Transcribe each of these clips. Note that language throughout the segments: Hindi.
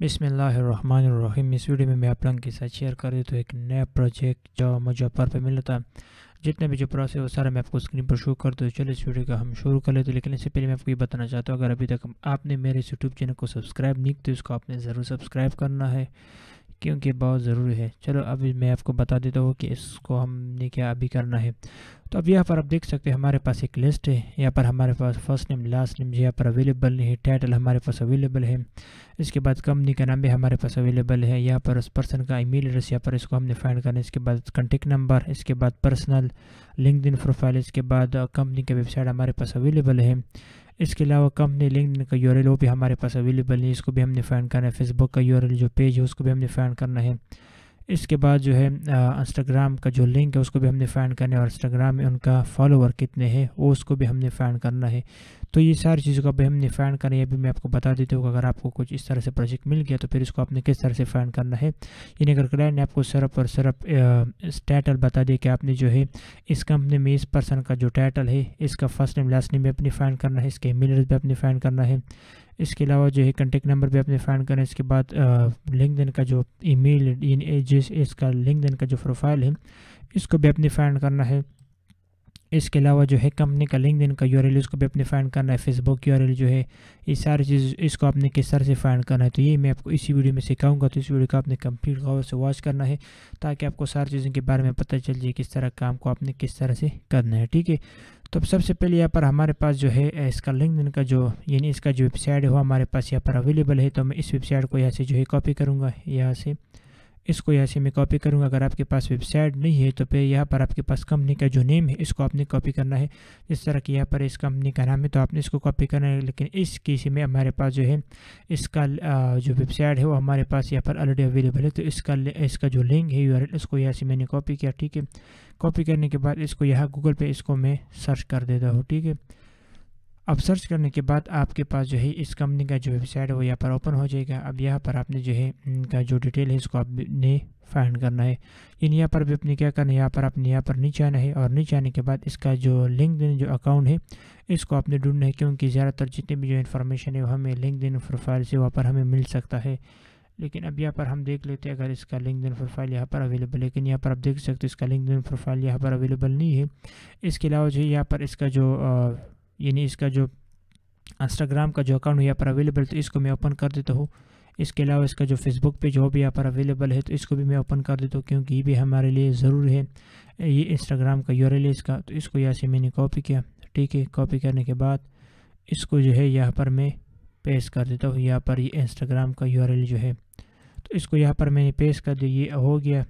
बिसमीम इस वीडियो में मैं आप लोगों के साथ शेयर कर देता हूँ एक नया प्रोजेक्ट जो मुझे पर मिला था जितने भी जो प्रोसेस है वो सारा मैं आपको स्क्रीन पर शो कर दूँ चलो इस वीडियो का हम शुरू कर लेते हैं लेकिन इससे पहले मैं आपको ये बताना चाहता हूँ अगर अभी तक आपने मेरे इस यूट्यूब चैनल को सब्सक्राइब नहीं किया तो उसको आपने ज़रूर सब्सक्राइब करना है क्योंकि बहुत ज़रूरी है चलो अब मैं आपको बता देता हूँ कि इसको हमने क्या अभी करना है तो अब यहाँ पर आप देख सकते हैं हमारे पास एक लिस्ट है यहाँ पर हमारे पास फर्स्ट नेम लास्ट नेम यहाँ पर अवेलेबल नहीं है टाइटल हमारे पास अवेलेबल है इसके बाद कंपनी का नाम भी हमारे पास अवेलेबल है यहाँ पर उस पर्सन का ईमेल एड्रेस यहाँ पर इसको हमने फाइंड करना है इसके बाद कंटेक्ट नंबर इसके बाद पर्सनल लिंकड प्रोफाइल इसके बाद कंपनी का वेबसाइट हमारे पास अवेलेबल है इसके अलावा कंपनी लिंकड का यूर वो भी हमारे पास अवेलेबल है इसको भी हमने फाइंड करना है फेसबुक का यू जो पेज है उसको भी हमने फाइंड करना है इसके बाद जो है इंस्टाग्राम का जो लिंक है उसको भी हमने फाइंड करना है और इंस्टाग्राम में उनका फॉलोवर कितने हैं वो उसको भी हमने फाइंड करना है तो ये सारी चीज़ों का भी हमने फाइंड करें है अभी मैं आपको बता देता हूँ अगर आपको कुछ इस तरह से प्रोजेक्ट मिल गया तो फिर इसको आपने किस तरह से फ़ैंड करना है यानी अगर क्लाइंट ने आपको सरप और सरप टाइटल बता दिया कि आपने जो है इस कंपनी में इस पर्सन का जो टाइटल है इसका फर्स्ट नेम लास्ट नेम भी अपने फाइंड करना है इसके ईमेल भी अपने फाइंड करना है इसके अलावा जो है कंटेक्ट नंबर भी अपने फाइंड करना है इसके बाद देन का जो ई जिस इसका लिंकदिन का जो प्रोफाइल है इसको भी अपने फैंड करना है इसके अलावा जो है कंपनी का लिंक दिन का यू उसको भी अपने फाइंड करना है फेसबुक की यू जो है ये सारी चीज़ इसको आपने किस तरह से फाइंड करना है तो ये मैं आपको इसी वीडियो में सिखाऊंगा तो इस वीडियो को आपने कंप्लीट गौर से वॉच करना है ताकि आपको सारी चीज़ों के बारे में पता चल जाए किस तरह काम को आपने किस तरह से करना है ठीक है तो सबसे पहले यहाँ पर हमारे पास जो है इसका लिंक का जो यानी इसका जो वेबसाइट है वो हमारे पास यहाँ पर अवेलेबल है तो मैं इस वेबसाइट को यहाँ से जो है कॉपी करूँगा यहाँ से इसको यहाँ से मैं कॉपी करूँगा अगर आपके पास वेबसाइट नहीं है तो फिर यहाँ पर आपके पास कंपनी का जो नेम है इसको आपने कॉपी करना है जिस तरह की यहाँ पर इस कंपनी का नाम है तो आपने इसको कॉपी करना है लेकिन इस केस में हमारे पास जो है इसका जो वेबसाइट है वो हमारे पास यहाँ पर ऑलरेडी अवेलेबल है तो इसका इसका जो लिंक है यू इसको यहाँ से मैंने कॉपी किया ठीक है कॉपी करने के बाद इसको यहाँ गूगल पर इसको मैं सर्च कर देता हूँ ठीक है अब सर्च करने के बाद आपके पास जो है इस कंपनी का जो वेबसाइट है वो यहाँ पर ओपन हो जाएगा अब यहाँ पर आपने जो है इनका जो डिटेल है इसको आपने फाइंड करना है इन यहाँ पर भी अपने क्या करना है यहाँ पर आपने यहाँ पर नीचे आना है और नीचे आने के बाद इसका जो लिंक जो अकाउंट है इसको आपने ढूंढना है क्योंकि ज़्यादातर जितने भी जो इन्फॉर्मेशन है वो हमें लिंक प्रोफाइल से वहाँ पर हमें मिल सकता है लेकिन अब यहाँ पर हम देख लेते हैं अगर इसका लिंक प्रोफाइल यहाँ पर अवेलेबल है लेकिन यहाँ पर आप देख सकते हो इसका लिंक प्रोफाइल यहाँ पर अवेलेबल नहीं है इसके अलावा जो है यहाँ पर इसका जो यानी इसका जो इंस्टाग्राम का जो अकाउंट यहाँ पर अवेलेबल तो इसको मैं ओपन कर देता हूँ इसके अलावा इसका जो फेसबुक पेज हो भी यहाँ पर अवेलेबल है तो इसको भी मैं ओपन कर देता हूँ क्योंकि ये भी हमारे लिए ज़रूर है ये इंस्टाग्राम का यूर है इसका तो इसको यहाँ से मैंने कॉपी किया ठीक है कॉपी करने के बाद इसको जो है यहाँ पर मैं पेश कर देता हूँ यहाँ पर ये इंस्टाग्राम का यूर जो है तो इसको यहाँ पर मैंने पेश कर दिया ये हो गया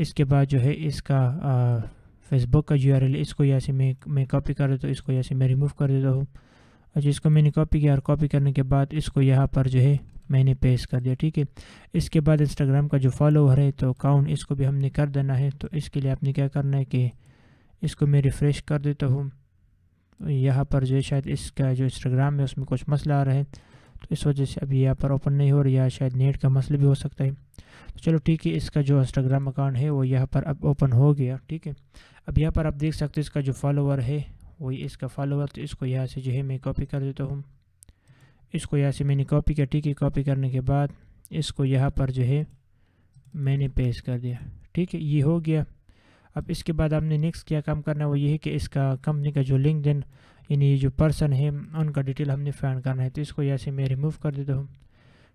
इसके बाद जो है इसका आ, फेसबुक का एल इसको यहाँ से मैं मैं कॉपी कर देता हूँ इसको यहाँ से मैं रिमूव कर देता हूँ अच्छा इसको मैंने कॉपी किया और कॉपी करने के बाद इसको यहाँ पर जो है मैंने पेश कर दिया ठीक है इसके बाद इंस्टाग्राम का जो फॉलोअर है तो अकाउंट इसको भी हमने कर देना है तो इसके लिए आपने क्या करना है कि इसको मैं रिफ़्रेश कर देता हूँ यहाँ पर जो है शायद इसका जो इंस्टाग्राम है उसमें कुछ मसला आ रहा है तो इस वजह से अभी यहाँ पर ओपन नहीं हो रही है शायद नेट का मसला भी हो सकता है तो चलो ठीक है इसका जो इंस्टाग्राम अकाउंट है वो यहाँ पर अब ओपन हो गया ठीक है अब यहाँ पर आप देख सकते हो इसका जो फॉलोवर है वही इसका फॉलोवर तो इसको यहाँ से जो है मैं कॉपी कर देता हूँ इसको यहाँ से मैंने कॉपी किया ठीक है कॉपी करने के बाद इसको यहाँ पर जो है मैंने पेश कर दिया ठीक है ये हो गया अब इसके बाद आपने नेक्स्ट क्या काम करना है वो ये है कि इसका कंपनी का जो लिंक यानी ये जो पर्सन है उनका डिटेल हमने फैंड करना है तो इसको यहाँ से मैं रिमूव कर देता हूँ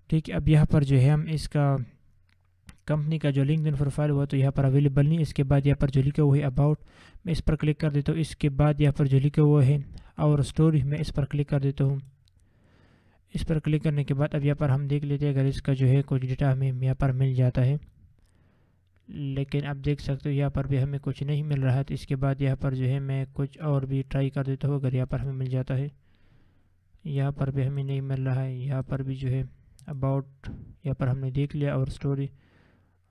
ठीक है अब यहाँ पर जो है हम इसका कंपनी का जो लिंक इन प्रोफाइल हुआ तो यहाँ पर अवेलेबल नहीं इसके बाद यहाँ पर जो लिखा हुआ है अबाउट मैं इस पर क्लिक कर देता हूँ इसके बाद यहाँ पर जो लिखा हुआ है और स्टोरी मैं इस पर क्लिक कर देता हूँ इस पर क्लिक करने के बाद अब यहाँ पर हम देख लेते हैं अगर इसका जो है कुछ डेटा हमें यहाँ पर मिल जाता है लेकिन आप देख सकते हो यहाँ पर भी हमें कुछ नहीं मिल रहा है तो इसके बाद यहाँ पर जो है मैं कुछ और भी ट्राई कर देता हूँ अगर यहाँ पर हमें मिल जाता है यहाँ पर भी हमें नहीं मिल रहा है यहाँ पर भी जो है अबाउट यहाँ पर हमने देख लिया और स्टोरी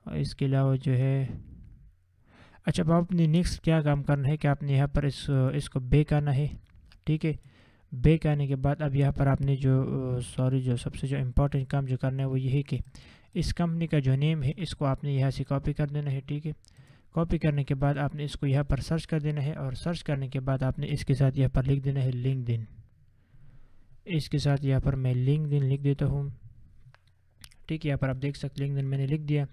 और इसके अलावा जो है अच्छा अब आपने नेक्स्ट क्या काम करना है कि आपने यहाँ पर इस इसको बेक आना है ठीक है बेक आने के बाद अब यहाँ पर आपने जो सॉरी जो सबसे जो इम्पोर्टेंट काम जो करना है वो यही कि इस कंपनी का जो नेम है इसको आपने यहाँ से कॉपी कर देना है ठीक है कॉपी करने के बाद आपने इसको यहाँ पर सर्च कर देना है और सर्च करने के बाद आपने इसके साथ यहाँ पर लिख देना है दिन इसके साथ यहाँ पर मैं दिन लिख देता हूँ ठीक है यहाँ पर आप देख सकते दिन मैंने लिख दिया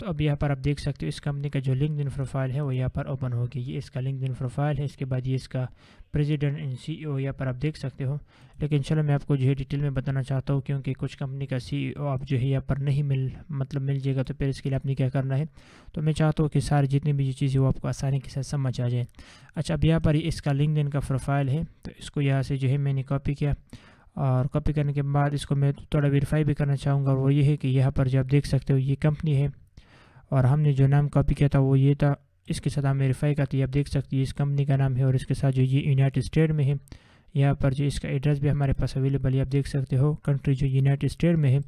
तो अब यहाँ पर आप देख सकते हो इस कंपनी का जो लिंकड प्रोफाइल है वो यहाँ पर ओपन हो गई ये इसका लिंकड प्रोफाइल है इसके बाद ये इसका प्रेसिडेंट एंड सी ओ यहाँ पर आप देख सकते हो लेकिन चलो मैं आपको जो है डिटेल में बताना चाहता हूँ क्योंकि कुछ कंपनी का सी ओ आप जो है यहाँ पर नहीं मिल मतलब मिल जाएगा तो फिर इसके लिए आपने क्या करना है तो मैं चाहता हूँ कि सारे जितनी भी चीज़ें वो आपको आसानी के साथ समझ आ जाए अच्छा अब यहाँ पर इसका लिंक का प्रोफाइल है तो इसको यहाँ से जो है मैंने कॉपी किया और कॉपी करने के बाद इसको मैं थोड़ा वेरीफाई भी करना चाहूँगा और वो ये है कि यहाँ पर जो आप देख सकते हो ये कंपनी है और हमने जो नाम कॉपी किया था वो ये था इसके साथ हम वेरीफाई करते हैं आप देख सकते हैं इस कंपनी का नाम है और इसके साथ जो ये यूनाइटेड स्टेट में है यहाँ पर जो इसका एड्रेस भी हमारे पास अवेलेबल है आप देख सकते हो कंट्री जो यूनाइटेड स्टेट में है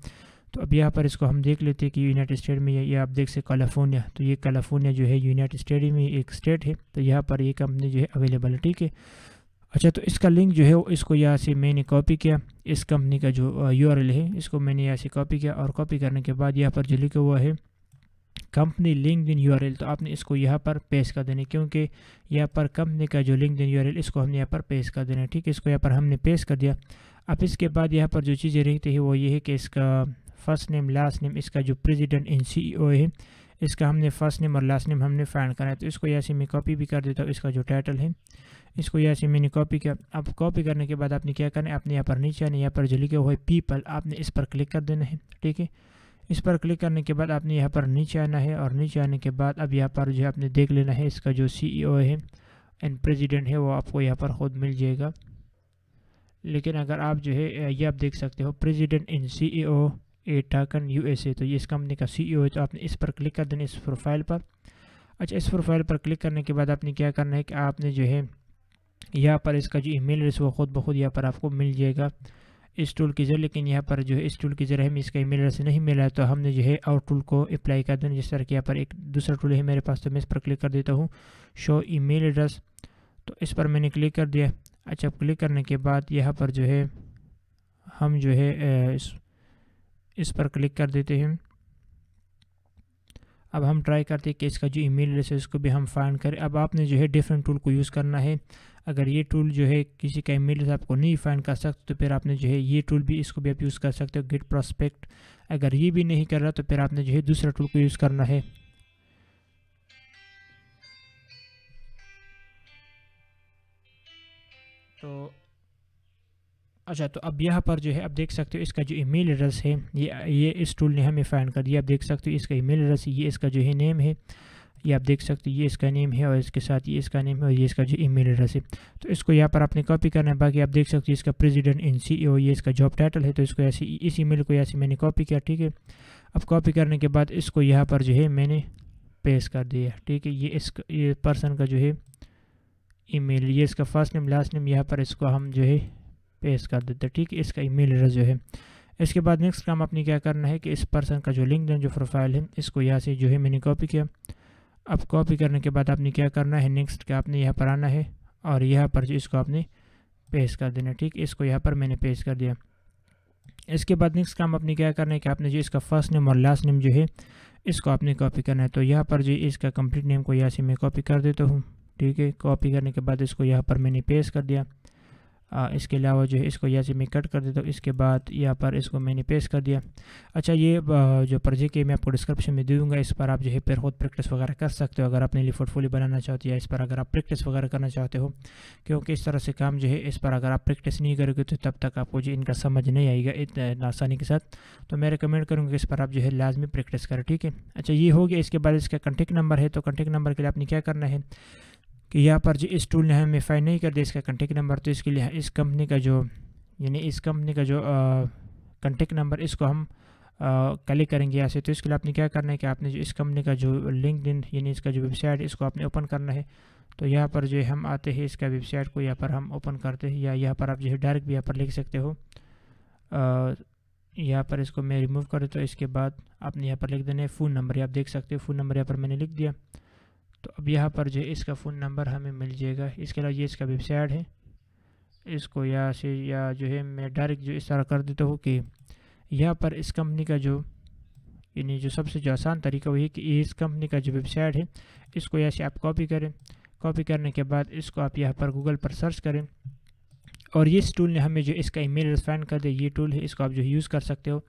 तो अब यहाँ पर इसको हम देख लेते हैं कि यूनाइटेड स्टेट में ये आप देख सकते कैलिफोर्निया तो ये कैलिफोर्निया जो है यूनाइटेड स्टेट में एक स्टेट है तो यहाँ पर ये कंपनी जो है अवेलेबल है ठीक है अच्छा तो इसका लिंक जो है वो इसको यहाँ से मैंने कॉपी किया इस कंपनी का जो यू है इसको मैंने यहाँ से कॉपी किया और कॉपी करने के बाद यहाँ पर जो लिखा हुआ है कंपनी लिंक इन यू तो आपने इसको यहाँ पर पेश कर देना क्योंकि यहाँ पर कंपनी का जो लिंक इन यू इसको हमने यहाँ पर पेश कर देना ठीक है इसको यहाँ पर हमने पेश कर दिया अब इसके बाद यहाँ पर जो चीज़ें रहती है वो ये है कि इसका फर्स्ट नेम लास्ट नेम इसका जो प्रेजिडेंट एंड सी है इसका हमने फर्स्ट नेम और लास्ट नेम हमने फाइंड करा है तो इसको यहाँ से मैं कॉपी भी कर देता हूँ इसका जो टाइटल है इसको यहाँ से मैंने कॉपी किया अब कॉपी करने के बाद आपने क्या करना है आपने यहाँ पर नीचे आना यहाँ पर जो लिखे हुए पीपल आपने इस पर क्लिक कर देना है ठीक है इस पर क्लिक करने के बाद आपने यहाँ पर नीचे आना है और नीचे आने के बाद अब यहाँ पर जो है आपने देख लेना है इसका जो सी e है एंड प्रेसिडेंट है वो आपको यहाँ पर ख़ुद मिल जाएगा लेकिन अगर आप जो है ये आप देख सकते हो प्रेसिडेंट इन सीईओ ए टाकन यूएसए तो ये इस कंपनी का सीईओ e है तो आपने इस पर क्लिक कर देना इस प्रोफाइल पर अच्छा इस प्रोफाइल पर क्लिक करने के बाद आपने क्या करना है कि आपने जो है यहाँ पर इसका जो ईमेल है वो खुद ब खुद यहाँ पर आपको मिल जाएगा इस टूल की जो लेकिन यहाँ पर जो है इस टूल की जो है हमें इसका ईमेल एड्रेस नहीं मिला है तो हमने जो है और टूल को अप्लाई कर देना जिस तरह कि यहाँ पर एक दूसरा टूल है मेरे पास तो मैं इस पर क्लिक कर देता हूँ शो ईमेल एड्रेस तो इस पर मैंने क्लिक कर दिया अच्छा क्लिक करने के बाद यहाँ पर जो है हम जो है इस, इस पर क्लिक कर देते हैं अब हम ट्राई करते हैं कि इसका जो ईमेल एड्रेस है उसको भी हम फाइंड करें अब आपने जो है डिफरेंट टूल को यूज़ करना है अगर ये टूल जो है किसी का ईमेल आपको नहीं फाइंड कर सकते तो फिर आपने जो है ये टूल भी इसको भी आप यूज़ कर सकते हो गिट प्रोस्पेक्ट अगर ये भी नहीं कर रहा तो फिर आपने जो है दूसरा टूल को यूज़ करना है तो अच्छा तो अब यहाँ पर जो है आप देख सकते हो इसका जो ईमेल एड्रेस है ये ये इस टूल ने हमें फाइंड कर दिया आप देख सकते हो इसका ईमेल एड्रेस ये इसका जो है नेम है ये आप देख सकते हो ये इसका नेम है और इसके साथ ये इसका नेम है और ये इसका जो ईमेल एड्रेस है तो इसको यहाँ पर आपने कॉपी करना है बाकी आप देख सकते हो इसका प्रेजिडेंट इन सी ये इसका जॉब टाइटल है तो इसको ऐसे इस ई को ऐसे मैंने कॉपी किया ठीक है अब कॉपी करने के बाद इसको यहाँ पर जो है मैंने पेश कर दिया ठीक है ये इस ये पर्सन का जो है ईमेल ये इसका फर्स्ट नेम लास्ट नेम यहाँ पर इसको हम जो है पेस्ट कर देते हैं ठीक है इसका ईमेल एड्रेस जो है इसके बाद नेक्स्ट काम आपने क्या करना है कि इस पर्सन का जो लिंक जो प्रोफाइल है इसको यहाँ से जो है मैंने कॉपी किया अब कॉपी करने के बाद आपने क्या करना है नेक्स्ट का आपने यहाँ पर आना है और यहाँ पर जो इसको आपने पेश कर देना ठीक इसको यहाँ पर मैंने पेश कर दिया इसके बाद नेक्स्ट काम आपने क्या करना है कि आपने जो इसका फर्स्ट नेम और लास्ट नेम जो है इसको आपने कॉपी करना है तो यहाँ पर जो इसका कंप्लीट नेम को यहाँ से मैं कॉपी कर देता हूँ ठीक है कॉपी करने के बाद इसको यहाँ पर मैंने पेश कर दिया आ, इसके अलावा जो है इसको यहाँ से मैं कट कर देता हूँ इसके बाद यहाँ पर इसको मैंने पेस्ट कर दिया अच्छा ये जो प्रोजेक्ट है मैं आपको डिस्क्रिप्शन में दे दूँगा इस पर आप जो है फिर खुद प्रैक्टिस वगैरह कर सकते हो अगर अपने लिए पोर्टफोलियो बनाना चाहते हो या इस पर अगर आप प्रैक्टिस वगैरह करना चाहते हो क्योंकि इस तरह से काम जो है इस पर अगर आप प्रैक्टिस नहीं करोगे तो तब तक आपको जो इनका समझ नहीं आएगा इतना आसानी के साथ तो मैं रिकमेंड करूँगा कि इस पर आप जो है लाजमी प्रैक्टिस करें ठीक है अच्छा ये हो गया इसके बाद इसका कंटेक्ट नंबर है तो कंटेक्ट नंबर के लिए आपने क्या करना है कि यहाँ पर जो इस टूल ने हमें फाइन नहीं कर दिया इसका कंटेक्ट नंबर तो इसके लिए इस कंपनी का जो यानी इस कंपनी का जो कंटेक्ट नंबर इसको हम कलेक्ट करेंगे यहाँ से तो इसके लिए आपने क्या करना है कि आपने जो इस कंपनी का जो दिन यानी इसका जो वेबसाइट है इसको आपने ओपन करना है तो यहाँ पर जो हम आते हैं इसका वेबसाइट को यहाँ पर हम ओपन करते हैं या यहाँ पर आप जो है डायरेक्ट भी यहाँ पर लिख सकते हो यहाँ पर इसको मैं रिमूव करूँ तो इसके बाद आपने यहाँ पर लिख देना है फ़ोन नंबर आप देख सकते हो फ़ोन नंबर यहाँ पर मैंने लिख दिया तो अब यहाँ पर जो इसका फ़ोन नंबर हमें मिल जाएगा इसके अलावा ये इसका वेबसाइट है इसको या से या जो है मैं डायरेक्ट जो इस तरह कर देता हूँ कि यहाँ पर इस कंपनी का जो यानी जो सबसे जो आसान तरीका वही है कि इस कंपनी का जो वेबसाइट है इसको यहाँ से आप कॉपी करें कॉपी करने के बाद इसको आप यहाँ पर गूगल पर सर्च करें और ये इस टूल ने हमें जो इसका ईमेल रिफाइन कर दिया ये टूल है इसको आप जो यूज़ कर सकते हो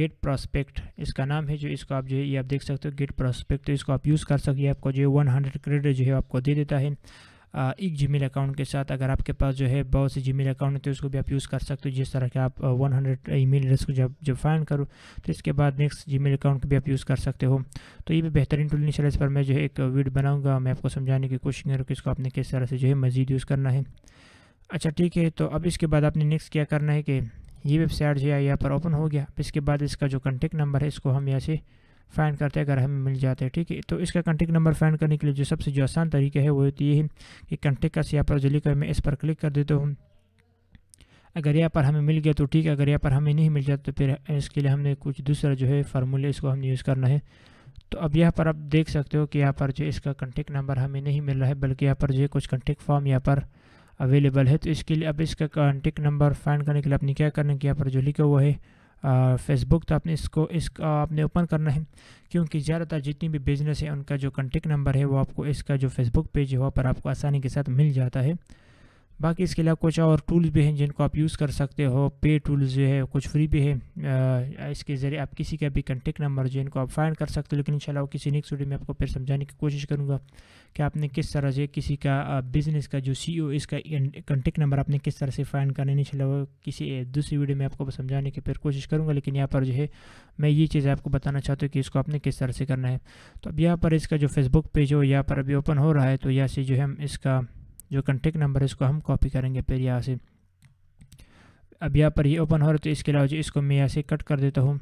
गेट प्रोस्पेक्ट इसका नाम है जो इसको आप जो है ये आप देख सकते हो गेट प्रोस्पेक्ट तो इसको आप यूज़ कर सकते हैं आपको जो है वन हंड्रेड क्रेडिट जो है आपको दे देता है एक जी अकाउंट के साथ अगर आपके पास जो है बहुत से जी अकाउंट है तो उसको भी आप यूज़ कर सकते हो जिस तरह के आप one hundred email address को जब जब फाइन करो तो इसके बाद नेक्स्ट मेल अकाउंट को भी आप यूज़ कर सकते हो तो ये भी बेहतरीन टूल निशाला इस पर मैं जो है एक वीडियो बनाऊँगा मैं आपको समझाने की कोशिश करूँ कि इसको आपने किस तरह से जो है मज़ीद यूज़ करना है अच्छा ठीक है तो अब इसके बाद आपने नेक्स्ट क्या करना है कि ये वेबसाइट जो है यहाँ पर ओपन हो गया इसके बाद इसका जो कॉन्टेक्ट नंबर है इसको हम यहाँ से फाइन करते हैं अगर हमें मिल जाते हैं ठीक है तो इसका कंटेक्ट नंबर फाइन करने के लिए जो सबसे जो आसान तरीका है वो होती तो है कि कंटेक्ट का यहाँ पर जो लिखा है मैं इस पर क्लिक कर देता हूँ अगर यहाँ पर हमें मिल गया तो ठीक है अगर यहाँ पर हमें नहीं मिल जाता तो फिर इसके लिए हमने कुछ दूसरा जो है फार्मूले इसको हमने यूज़ करना है तो अब यहाँ पर आप देख सकते हो कि यहाँ पर जो इसका कंटेक्ट नंबर हमें नहीं मिल रहा है बल्कि यहाँ पर जो है कुछ कंटेक्ट फॉर्म यहाँ पर अवेलेबल है तो इसके लिए अब इसका कॉन्टेक्ट नंबर फाइंड करने के लिए आपने क्या करना है कि यहाँ पर जो लिखा हुआ है फेसबुक तो आपने इसको इसका आपने ओपन करना है क्योंकि ज़्यादातर जितनी भी बिज़नेस है उनका जो कॉन्टेक्ट नंबर है वो आपको इसका जो फेसबुक पेज है वहाँ पर आपको आसानी के साथ मिल जाता है बाकी इसके अलावा कुछ और टूल्स भी हैं जिनको आप यूज़ कर सकते हो पे टूल्स जो है कुछ फ्री भी है आ, इसके ज़रिए आप किसी का भी कंटेक्ट नंबर जो इनको आप फाइंड कर सकते हो लेकिन इंशाल्लाह किसी नेक्स्ट वीडियो में आपको फिर समझाने की कोशिश करूँगा कि आपने किस तरह से किसी का बिज़नेस का जो सी e इसका कंटेक्ट नंबर आपने किस तरह से फाइंड करना है इंशाल्लाह किसी दूसरी वीडियो में आपको समझाने की फिर कोशिश करूँगा लेकिन यहाँ पर जो है मैं ये चीज़ आपको बताना चाहता हूँ कि इसको आपने किस तरह से करना है तो अब यहाँ पर इसका जो फेसबुक पेज हो यहाँ पर अभी ओपन हो रहा है तो यहाँ से जो है हम इसका जो कंटेक्ट नंबर है इसको हम कॉपी करेंगे फिर यहाँ से अब यहाँ पर ये ओपन हो रहा है तो इसके अलावा जो इसको मैं यहाँ से कट कर देता हूँ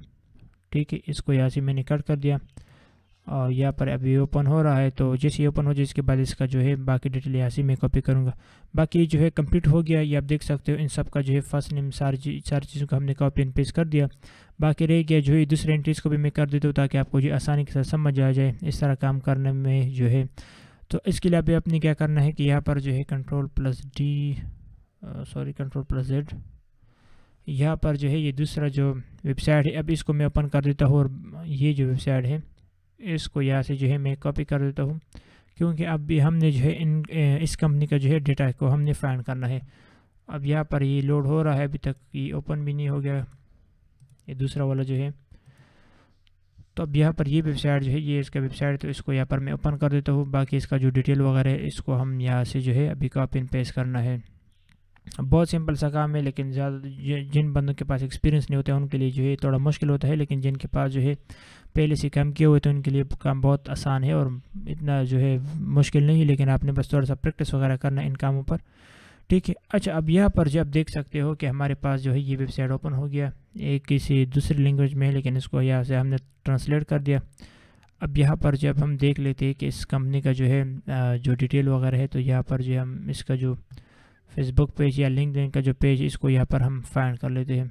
ठीक है इसको यहाँ से मैंने कट कर दिया और यहाँ पर अभी ओपन हो रहा है तो जैसे ओपन हो जाए इसके बाद इसका जो है बाकी डिटेल यहाँ से मैं कॉपी करूँगा बाकी जो है कंप्लीट हो गया ये आप देख सकते हो इन सब का जो है फर्स्ट नेम सारी सारी चीज़ों को हमने कॉपी एंड पेस्ट कर दिया बाकी रह गया जो है दूसरे एंट्रीज़ को भी मैं कर देता हूँ ताकि आपको जो आसानी के साथ समझ आ जाए इस तरह काम करने में जो है तो इसके लिए अभी आपने क्या करना है कि यहाँ पर जो है control plus D sorry control plus Z यहाँ पर जो है ये दूसरा जो वेबसाइट है अब इसको मैं ओपन कर देता हूँ और ये जो वेबसाइट है इसको यहाँ से जो है मैं कॉपी कर देता हूँ क्योंकि अब भी हमने जो है इन इस कंपनी का जो है डेटा को हमने फाइंड करना है अब यहाँ पर ये लोड हो रहा है अभी तक ये ओपन भी नहीं हो गया ये दूसरा वाला जो है तो अब यहाँ पर ये वेबसाइट जो है ये इसका वेबसाइट तो इसको यहाँ पर मैं ओपन कर देता हूँ बाकी इसका जो डिटेल वगैरह है इसको हम यहाँ से जो है अभी कॉपी इन पेस्ट करना है बहुत सिंपल सा काम है लेकिन ज़्यादा जिन बंदों के पास एक्सपीरियंस नहीं होता है उनके लिए जो है थोड़ा मुश्किल होता है लेकिन जिनके पास जो है पहले से काम किए हुए तो उनके लिए काम बहुत आसान है और इतना जो है मुश्किल नहीं लेकिन आपने बस थोड़ा सा प्रैक्टिस वगैरह करना है इन कामों पर ठीक है अच्छा अब यहाँ पर जब देख सकते हो कि हमारे पास जो है ये वेबसाइट ओपन हो गया एक किसी दूसरी लैंग्वेज में है लेकिन इसको यहाँ से हमने ट्रांसलेट कर दिया अब यहाँ पर जब हम देख लेते हैं कि इस कंपनी का जो है जो डिटेल वगैरह है तो यहाँ पर जो हम इसका जो फेसबुक पेज या लिंक का जो पेज इसको यहाँ पर हम फाइंड कर लेते हैं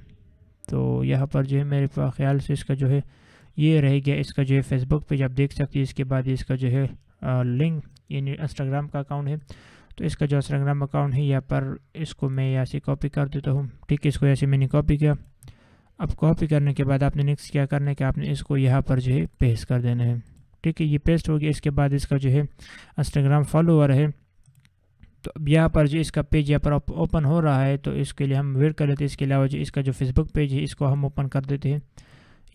तो यहाँ पर जो है मेरे ख्याल से इसका जो है ये रह गया इसका जो है फेसबुक पेज आप देख सकते हैं इसके बाद इसका जो है लिंक यानी इंस्टाग्राम का अकाउंट है तो इसका जो इंस्टाग्राम अकाउंट है यहाँ पर इसको मैं यहाँ से कॉपी कर देता हूँ ठीक है इसको से मैंने कॉपी किया अब कॉपी करने के बाद आपने नेक्स्ट क्या करना है कि आपने इसको यहाँ पर जो है पेस्ट कर देना है ठीक है ये पेस्ट हो गया इसके बाद इसका जो है इंस्टाग्राम फॉलोअर है तो अब यहाँ पर जो इसका पेज यहाँ पर ओपन हो रहा है तो इसके लिए हम वेट कर लेते हैं इसके अलावा जो इसका जो फेसबुक पेज है इसको हम ओपन कर देते हैं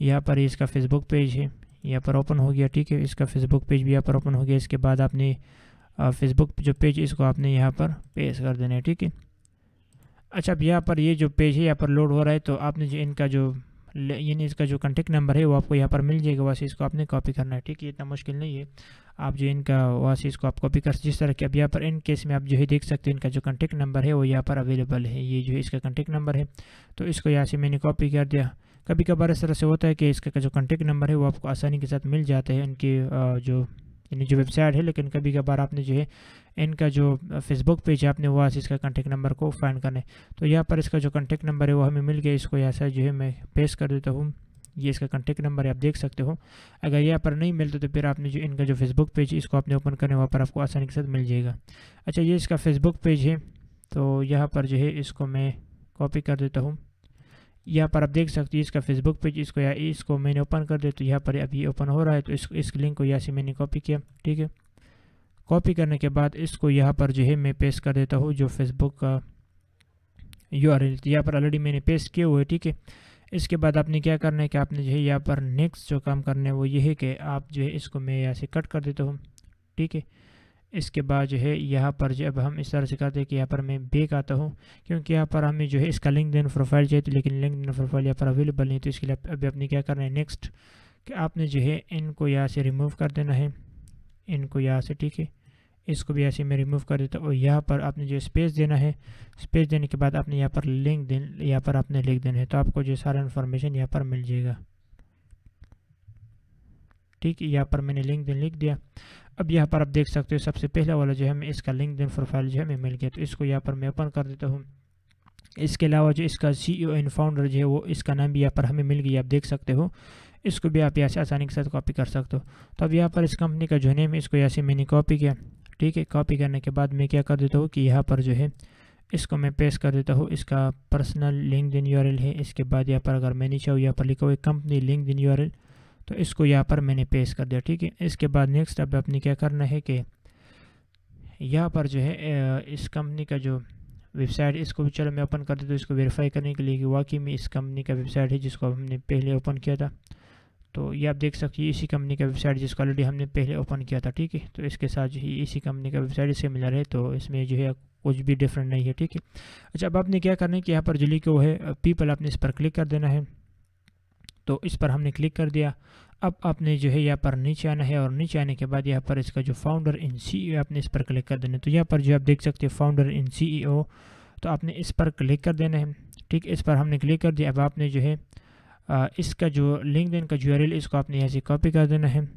यहाँ पर इसका फेसबुक पेज है यहाँ पर ओपन हो गया ठीक है इसका फेसबुक पेज भी यहाँ पर ओपन हो गया इसके बाद आपने फेसबुक जो पेज इसको आपने यहाँ पर पेश कर देना है ठीक है अच्छा अब यहाँ पर ये जो पेज है यहाँ पर लोड हो रहा है तो आपने जो इनका जो यानी इसका जो कॉन्टेक्ट नंबर है वो आपको यहाँ पर मिल जाएगा वैसे इसको आपने कॉपी करना है ठीक है इतना मुश्किल नहीं है आप जो इनका वैसे इसको आप कॉपी कर जिस तरह के अब यहाँ पर इन केस में आप जो है देख सकते हैं इनका जो कॉन्टेक्ट नंबर है वो यहाँ पर अवेलेबल है ये जो है इसका कॉन्टेक्ट नंबर है तो इसको यहाँ से मैंने कॉपी कर दिया कभी कभार इस तरह से होता है कि इसका जो कॉन्टेक्ट नंबर है वो आपको आसानी के साथ मिल जाता है इनके जो यानी जो वेबसाइट है लेकिन कभी कभार आपने जो है इनका जो फेसबुक पेज है आपने वहाँ से इसका कॉन्टेक्ट नंबर को फाइन करना है तो यहाँ पर इसका जो कॉन्टेक्ट नंबर है वो हमें मिल गया इसको यहाँ से जो है मैं पेश कर देता हूँ ये इसका कॉन्टेक्ट नंबर है आप देख सकते हो अगर यहाँ पर नहीं मिलता तो फिर आपने जो इनका जो फेसबुक पेज इसको आपने ओपन करने वहाँ पर आपको आसानी के साथ मिल जाएगा अच्छा ये इसका फेसबुक पेज है तो यहाँ पर जो है इसको मैं कॉपी कर देता हूँ यहाँ पर आप देख सकते हैं इसका फेसबुक पेज इसको या इसको मैंने ओपन कर दिया तो यहाँ पर अभी ओपन हो रहा है तो इस इस लिंक को यहाँ से मैंने कॉपी किया ठीक है कॉपी करने के बाद इसको यहाँ पर जो है मैं पेस्ट कर देता हूँ जो फेसबुक का यू आर एल यहाँ पर ऑलरेडी मैंने पेस्ट किए हुए ठीक है इसके बाद आपने क्या करना है कि आपने जो है यहाँ पर नेक्स्ट जो काम करना है वो ये है कि आप जो है इसको मैं यहाँ से कट कर देता हूँ ठीक है इसके बाद जो है यहाँ पर जब हम इस तरह से कहते हैं कि यहाँ पर मैं बेक आता हूँ क्योंकि यहाँ पर हमें जो है इसका लिंक देन प्रोफाइल चाहिए तो लेकिन लिंक देन प्रोफाइल यहाँ पर अवेलेबल नहीं तो इसके लिए अभी आपने क्या करना है नेक्स्ट कि आपने जो है इनको यहाँ से रिमूव कर देना है इनको यहाँ से ठीक है इसको भी ऐसे मैं रिमूव कर देता हूँ और यहाँ पर आपने जो स्पेस देना है स्पेस देने के बाद आपने यहाँ पर लिंक दे यहाँ पर आपने लिख देना है तो आपको जो सारा इन्फॉर्मेशन यहाँ पर मिल जाएगा ठीक है यहाँ पर मैंने लिंक लिख दिया अब यहाँ पर आप देख सकते हो सबसे पहला वाला जो है हमें इसका लिंक प्रोफाइल जो है हमें मिल गया तो इसको यहाँ पर मैं ओपन कर देता हूँ इसके अलावा जो इसका सी ई एंड फाउंडर जो है वो इसका नाम भी यहाँ पर हमें मिल गया आप देख सकते हो इसको भी आप यहाँ से आसानी के साथ कॉपी कर सकते हो तो अब यहाँ पर इस कंपनी का जो नेम है इसको यहाँ से मैंने कॉपी किया ठीक है कॉपी करने के बाद मैं क्या कर देता हूँ कि यहाँ पर जो है इसको मैं पेश कर देता हूँ इसका पर्सनल लिंक दिन यू है इसके बाद यहाँ पर अगर मैं नीचे हूँ यहाँ पर लिखा हुआ कंपनी लिंक दिन यू तो इसको यहाँ पर मैंने पेश कर दिया ठीक है इसके बाद नेक्स्ट अब आपने क्या करना है कि यहाँ पर जो है इस कंपनी का जो वेबसाइट इसको भी चलो मैं ओपन कर देता हूँ इसको वेरीफाई करने के लिए कि वाकई में इस कंपनी का वेबसाइट है जिसको हमने पहले ओपन किया था तो ये आप देख सकते हैं इसी कंपनी का वेबसाइट जिसको ऑलरेडी हमने पहले ओपन किया था ठीक है तो इसके साथ जो है इसी कंपनी का वेबसाइट मिला है तो इसमें जो है कुछ भी डिफरेंट नहीं है ठीक है अच्छा अब आपने क्या करना है कि यहाँ पर जो लिखे वो है पीपल आपने इस पर क्लिक कर देना है तो इस पर हमने क्लिक कर दिया अब आपने जो है यहाँ पर नीचे आना है और नीचे आने के बाद यहाँ पर इसका जो फाउंडर इन सी आपने इस पर क्लिक कर देना है तो यहाँ पर जो आप देख सकते हैं फाउंडर इन सी तो आपने इस पर क्लिक कर देना है ठीक इस पर हमने क्लिक कर दिया अब आपने जो है इसका जो लिंक का जो इसको आपने यहाँ से कॉपी कर देना है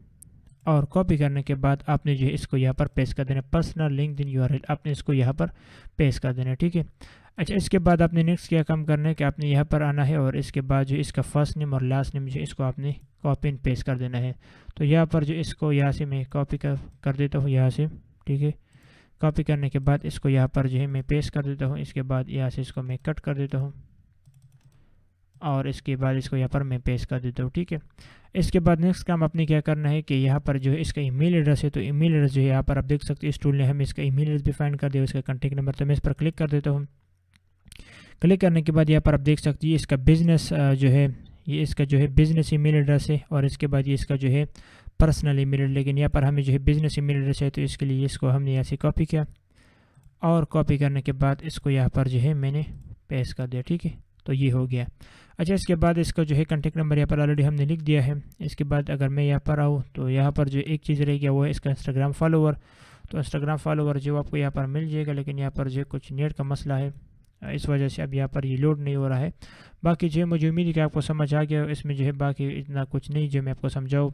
और कॉपी करने के बाद आपने जो है इसको यहाँ पर पेश कर देना पर्सनल लिंक दिन यू आपने इसको यहाँ पर पेश कर देना ठीक है अच्छा इसके बाद आपने नेक्स्ट क्या काम करना है कि आपने यहाँ पर आना है और इसके बाद जो इसका फर्स्ट नेम और लास्ट नेम जो इसको आपने कॉपी एंड पेस्ट कर देना है तो यहाँ पर जो इसको यहाँ से मैं कॉपी कर कर देता हूँ यहाँ से ठीक है कॉपी करने के बाद इसको यहाँ पर जो है मैं पेस्ट कर देता हूँ इसके बाद यहाँ से इसको मैं कट कर देता हूँ और इसके बाद इसको यहाँ पर मैं पेस्ट कर देता हूँ ठीक है इसके बाद नेक्स्ट काम आपने क्या करना है कि यहाँ पर जो है इसका ईमेल एड्रेस है तो ईमेल एड्रेस जो है यहाँ पर आप देख सकते हैं इस टूल ने हमें इसका ईमेल एड्रेस भी फाइंड कर दिया इसका कॉन्टैक्ट नंबर तो मैं इस पर क्लिक कर देता हूँ क्लिक करने के बाद यहाँ पर आप देख सकते हैं इसका बिज़नेस जो है ये इसका जो है बिज़नेस ईमेल एड्रेस है और इसके बाद ये इसका जो है पर्सनल ईमेल लेकिन यहाँ पर हमें जो है बिज़नेस ईमेल एड्रेस है तो इसके लिए इसको हमने यहाँ से कॉपी किया और कॉपी करने के बाद इसको यहाँ पर जो है मैंने पेश कर दिया ठीक है तो ये हो गया अच्छा इसके बाद इसका जो है कंटेक्ट नंबर यहाँ पर ऑलरेडी हमने लिख दिया है इसके बाद अगर मैं यहाँ पर आऊँ तो यहाँ पर जो एक चीज़ रह गया वो है इसका इंस्टाग्राम फॉलोवर तो इंस्टाग्राम फॉलोवर जो आपको यहाँ पर मिल जाएगा लेकिन यहाँ पर जो कुछ नेट का मसला है इस वजह से अब यहाँ पर ये लोड नहीं हो रहा है बाकी जो मुझे उम्मीद है कि आपको समझ आ गया इसमें जो है बाकी इतना कुछ नहीं जो मैं आपको समझाऊँ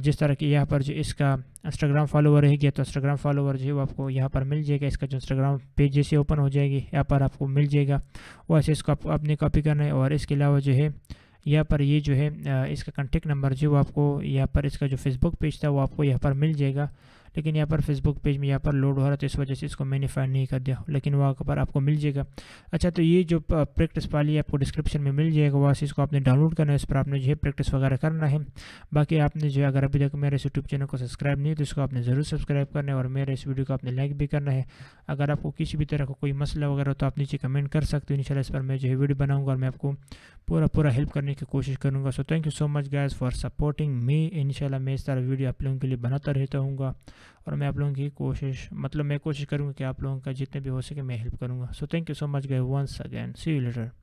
जिस तरह की यहाँ पर जो इसका इंस्टाग्राम फॉलोवर है गया तो इंस्टाग्राम फॉलोवर जो है वो आपको यहाँ पर मिल जाएगा इसका जो इंस्टाग्राम पेज जैसे ओपन हो जाएगी यहाँ पर आपको मिल जाएगा वैसे इसको आप अपने कॉपी करना है और इसके अलावा जो है यहाँ पर ये जो है इसका कंटेक्ट नंबर जो आपको यहाँ पर इसका जो फेसबुक पेज था वो आपको यहाँ पर मिल जाएगा लेकिन यहाँ पर फेसबुक पेज में यहाँ पर लोड हो रहा था तो इस वजह से इसको मैंने फाइंड नहीं कर दिया लेकिन वहाँ पर आपको मिल जाएगा अच्छा तो ये जो प्रैक्टिस वाली आपको डिस्क्रिप्शन में मिल जाएगा वहाँ से इसको आपने डाउनलोड करना है इस पर आपने जो है प्रैक्टिस वगैरह करना है बाकी आपने जो है अगर अभी तक मेरे इस यूट्यूब चैनल को सब्सक्राइब नहीं तो इसको आपने ज़रूर सब्सक्राइब करना है और मेरे इस वीडियो को आपने लाइक भी करना है अगर आपको किसी भी तरह का कोई मसला वगैरह तो आप नीचे कमेंट कर सकते हो इन इस पर मैं जो है वीडियो बनाऊँगा और मैं आपको पूरा पूरा हेल्प करने की कोशिश करूँगा so thank you so much guys for supporting me in मैं इस तरह वीडियो आप लोगों के लिए बनाता रहता हूँ और मैं आप लोगों की कोशिश मतलब मैं कोशिश करूँगा कि आप लोगों का जितने भी हो सके मैं हेल्प करूँगा so thank you so much guys once again see you letter